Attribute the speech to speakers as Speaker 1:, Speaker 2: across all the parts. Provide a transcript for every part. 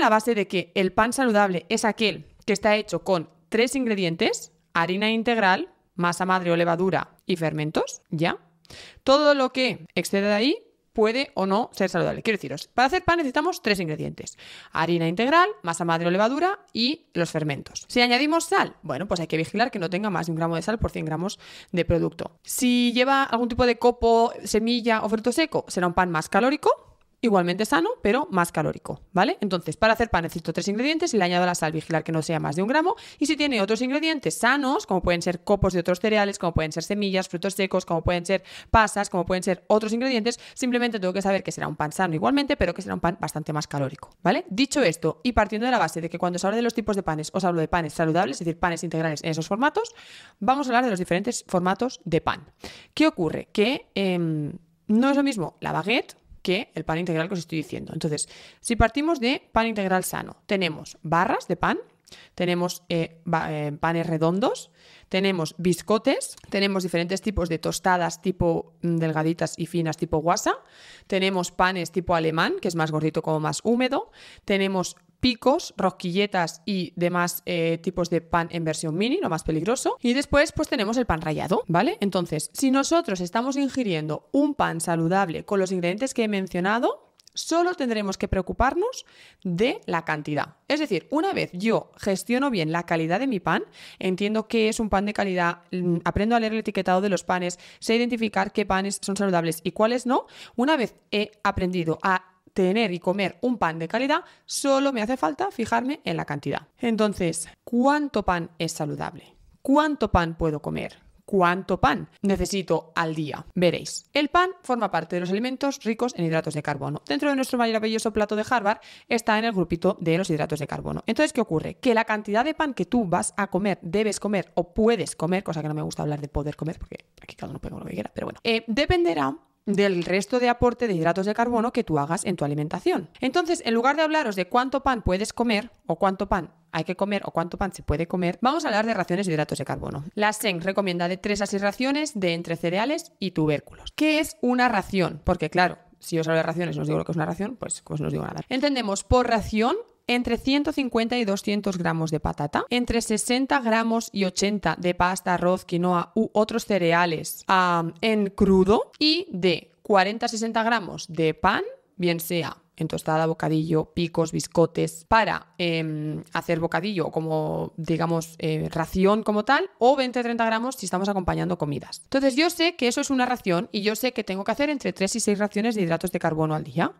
Speaker 1: la base de que el pan saludable es aquel que está hecho con tres ingredientes, harina integral, masa madre o levadura y fermentos, ¿ya? Todo lo que excede de ahí puede o no ser saludable. Quiero deciros, para hacer pan necesitamos tres ingredientes. Harina integral, masa madre o levadura y los fermentos. Si añadimos sal, bueno, pues hay que vigilar que no tenga más de un gramo de sal por 100 gramos de producto. Si lleva algún tipo de copo, semilla o fruto seco, será un pan más calórico igualmente sano, pero más calórico, ¿vale? Entonces, para hacer pan necesito tres ingredientes y le añado la sal, vigilar que no sea más de un gramo. Y si tiene otros ingredientes sanos, como pueden ser copos de otros cereales, como pueden ser semillas, frutos secos, como pueden ser pasas, como pueden ser otros ingredientes, simplemente tengo que saber que será un pan sano igualmente, pero que será un pan bastante más calórico, ¿vale? Dicho esto, y partiendo de la base de que cuando se habla de los tipos de panes, os hablo de panes saludables, es decir, panes integrales en esos formatos, vamos a hablar de los diferentes formatos de pan. ¿Qué ocurre? Que em, no es lo mismo la baguette, que el pan integral que os estoy diciendo. Entonces, si partimos de pan integral sano, tenemos barras de pan, tenemos eh, eh, panes redondos, tenemos biscotes, tenemos diferentes tipos de tostadas tipo mm, delgaditas y finas tipo guasa, tenemos panes tipo alemán, que es más gordito como más húmedo, tenemos picos, rosquilletas y demás eh, tipos de pan en versión mini, lo más peligroso. Y después pues tenemos el pan rallado, ¿vale? Entonces, si nosotros estamos ingiriendo un pan saludable con los ingredientes que he mencionado, solo tendremos que preocuparnos de la cantidad. Es decir, una vez yo gestiono bien la calidad de mi pan, entiendo qué es un pan de calidad, mm, aprendo a leer el etiquetado de los panes, sé identificar qué panes son saludables y cuáles no, una vez he aprendido a tener y comer un pan de calidad, solo me hace falta fijarme en la cantidad. Entonces, ¿cuánto pan es saludable? ¿Cuánto pan puedo comer? cuánto pan necesito al día. Veréis, el pan forma parte de los alimentos ricos en hidratos de carbono. Dentro de nuestro maravilloso plato de Harvard está en el grupito de los hidratos de carbono. Entonces, ¿qué ocurre? Que la cantidad de pan que tú vas a comer, debes comer o puedes comer, cosa que no me gusta hablar de poder comer porque aquí cada uno puede comer lo que quiera, pero bueno, eh, dependerá del resto de aporte de hidratos de carbono que tú hagas en tu alimentación. Entonces, en lugar de hablaros de cuánto pan puedes comer o cuánto pan hay que comer o cuánto pan se puede comer, vamos a hablar de raciones de hidratos de carbono. La SEN recomienda de tres a 6 raciones de entre cereales y tubérculos. ¿Qué es una ración? Porque claro, si os hablo de raciones y os digo lo que es una ración, pues, pues no os digo nada. Entendemos por ración entre 150 y 200 gramos de patata, entre 60 gramos y 80 de pasta, arroz, quinoa u otros cereales ah, en crudo y de 40 a 60 gramos de pan, bien sea en tostada, bocadillo, picos, biscotes, para em, hacer bocadillo como, digamos, eh, ración como tal, o 20-30 gramos si estamos acompañando comidas. Entonces yo sé que eso es una ración y yo sé que tengo que hacer entre 3 y 6 raciones de hidratos de carbono al día.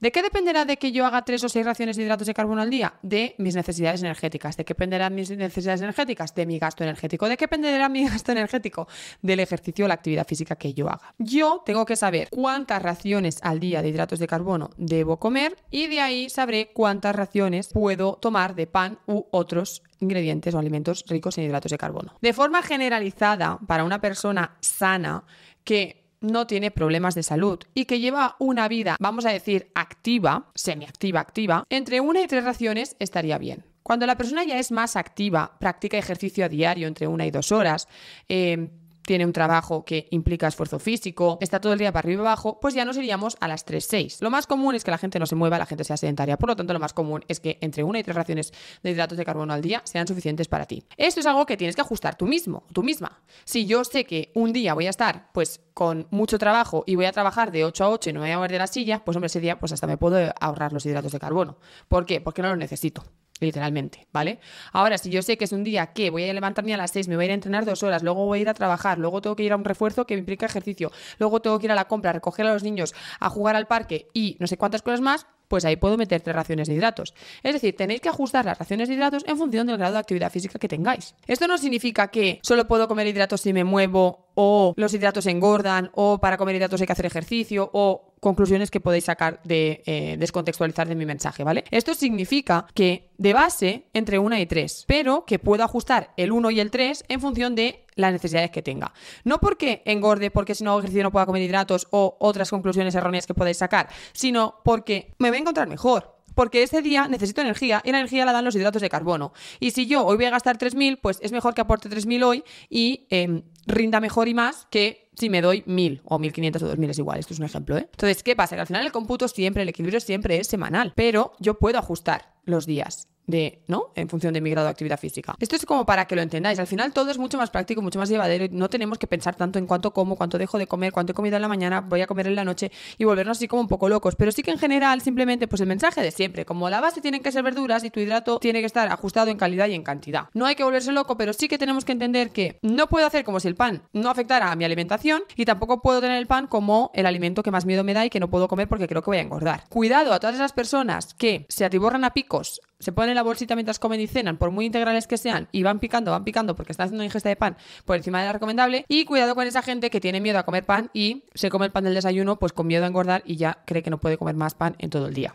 Speaker 1: ¿De qué dependerá de que yo haga 3 o 6 raciones de hidratos de carbono al día? De mis necesidades energéticas. ¿De qué dependerán mis necesidades energéticas? De mi gasto energético. ¿De qué dependerá mi gasto energético? Del ejercicio o la actividad física que yo haga. Yo tengo que saber cuántas raciones al día de hidratos de carbono debo comer y de ahí sabré cuántas raciones puedo tomar de pan u otros ingredientes o alimentos ricos en hidratos de carbono. De forma generalizada, para una persona sana que no tiene problemas de salud y que lleva una vida, vamos a decir, activa, semiactiva, activa, entre una y tres raciones estaría bien. Cuando la persona ya es más activa, practica ejercicio a diario entre una y dos horas, eh, tiene un trabajo que implica esfuerzo físico, está todo el día para arriba y abajo, pues ya nos iríamos a las 3-6. Lo más común es que la gente no se mueva, la gente sea sedentaria. Por lo tanto, lo más común es que entre una y tres raciones de hidratos de carbono al día sean suficientes para ti. Esto es algo que tienes que ajustar tú mismo, tú misma. Si yo sé que un día voy a estar, pues con mucho trabajo y voy a trabajar de 8 a 8 y no me voy a mover de la silla, pues hombre, ese día pues hasta me puedo ahorrar los hidratos de carbono. ¿Por qué? Porque no los necesito literalmente, ¿vale? Ahora, si yo sé que es un día que voy a levantarme a las 6, me voy a ir a entrenar dos horas, luego voy a ir a trabajar, luego tengo que ir a un refuerzo que me implica ejercicio, luego tengo que ir a la compra, recoger a los niños, a jugar al parque y no sé cuántas cosas más, pues ahí puedo meter tres raciones de hidratos. Es decir, tenéis que ajustar las raciones de hidratos en función del grado de actividad física que tengáis. Esto no significa que solo puedo comer hidratos si me muevo o los hidratos engordan, o para comer hidratos hay que hacer ejercicio, o conclusiones que podéis sacar de eh, descontextualizar de mi mensaje, ¿vale? Esto significa que de base entre 1 y 3, pero que puedo ajustar el 1 y el 3 en función de las necesidades que tenga. No porque engorde, porque si no hago ejercicio no puedo comer hidratos o otras conclusiones erróneas que podéis sacar, sino porque me voy a encontrar mejor, porque ese día necesito energía y la energía la dan los hidratos de carbono. Y si yo hoy voy a gastar 3.000, pues es mejor que aporte 3.000 hoy y em, rinda mejor y más que si me doy 1000 o 1500 o 2000 es igual, esto es un ejemplo, ¿eh? Entonces, ¿qué pasa? Que al final el cómputo siempre, el equilibrio siempre es semanal, pero yo puedo ajustar los días de, ¿no? En función de mi grado de actividad física. Esto es como para que lo entendáis. Al final todo es mucho más práctico, mucho más llevadero. No tenemos que pensar tanto en cuánto como, cuánto dejo de comer, cuánto he comido en la mañana, voy a comer en la noche y volvernos así como un poco locos. Pero sí que en general, simplemente, pues el mensaje de siempre. Como la base tienen que ser verduras y tu hidrato tiene que estar ajustado en calidad y en cantidad. No hay que volverse loco, pero sí que tenemos que entender que no puedo hacer como si el pan no afectara a mi alimentación y tampoco puedo tener el pan como el alimento que más miedo me da y que no puedo comer porque creo que voy a engordar. Cuidado a todas esas personas que se atiborran a picos se ponen la bolsita mientras comen y cenan, por muy integrales que sean, y van picando, van picando porque están haciendo ingesta de pan por encima de la recomendable. Y cuidado con esa gente que tiene miedo a comer pan y se come el pan del desayuno, pues con miedo a engordar y ya cree que no puede comer más pan en todo el día.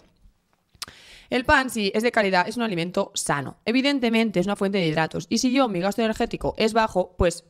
Speaker 1: El pan, si es de calidad, es un alimento sano. Evidentemente es una fuente de hidratos. Y si yo mi gasto energético es bajo, pues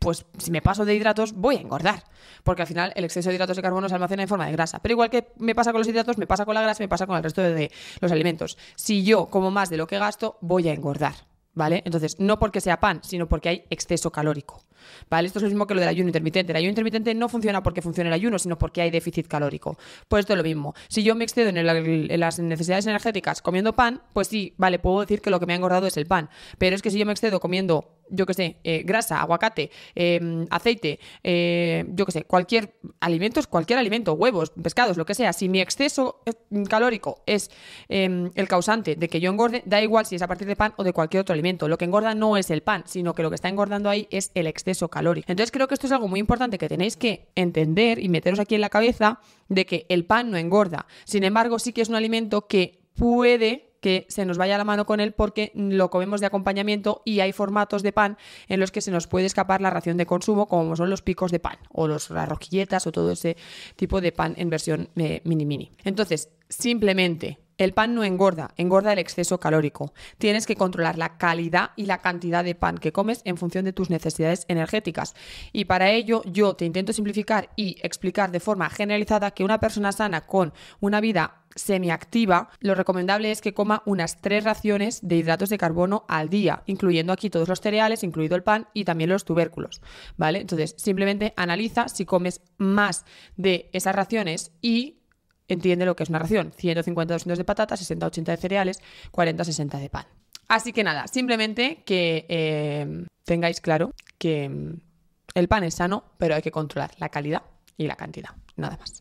Speaker 1: pues si me paso de hidratos voy a engordar, porque al final el exceso de hidratos de carbono se almacena en forma de grasa. Pero igual que me pasa con los hidratos, me pasa con la grasa, me pasa con el resto de, los alimentos. Si yo como más de lo que gasto, voy a engordar. ¿Vale? Entonces, no porque sea pan, sino porque hay exceso calórico. ¿Vale? Esto es lo mismo que lo del ayuno intermitente. El ayuno intermitente no funciona porque funciona el ayuno, sino porque hay déficit calórico. Pues esto es lo mismo. Si yo me excedo en, en, las necesidades energéticas comiendo pan, pues sí, vale, puedo decir que lo que me ha engordado es el pan. Pero es que si yo me excedo comiendo yo que sé, eh, grasa, aguacate, em, aceite, eh, yo que sé, cualquier alimentos, cualquier alimento, huevos, pescados, lo que sea, si mi exceso eh, calórico es em, el causante de que yo engorde, da igual si es a partir de pan o de cualquier otro alimento. Lo que engorda no es el pan, sino que lo que está engordando ahí es el exceso calórico. Entonces creo que esto es algo muy importante que tenéis que entender y meteros aquí en la cabeza de que el pan no engorda. Sin embargo, sí que es un alimento que puede que se nos vaya la mano con él porque lo comemos de acompañamiento y hay formatos de pan en los que se nos puede escapar la ración de consumo, como son los picos de pan o los, las rosquilletas o todo ese tipo de pan en versión eh, mini mini. Entonces, simplemente el pan no engorda, engorda el exceso calórico. Tienes que controlar la calidad y la cantidad de pan que comes en función de tus necesidades energéticas. Y para ello yo te intento simplificar y explicar de forma generalizada que una persona sana con una vida semiactiva, lo recomendable es que coma unas tres raciones de hidratos de carbono al día, incluyendo aquí todos los cereales, incluido el pan y también los tubérculos, ¿vale? Entonces, simplemente analiza si comes más de esas raciones y entiende lo que es una ración. 150, 200 de patatas, 60, 80 de cereales, 40, 60 de pan. Así que nada, simplemente que eh, tengáis claro que mm, el pan es sano, pero hay que controlar la calidad y la cantidad, nada más.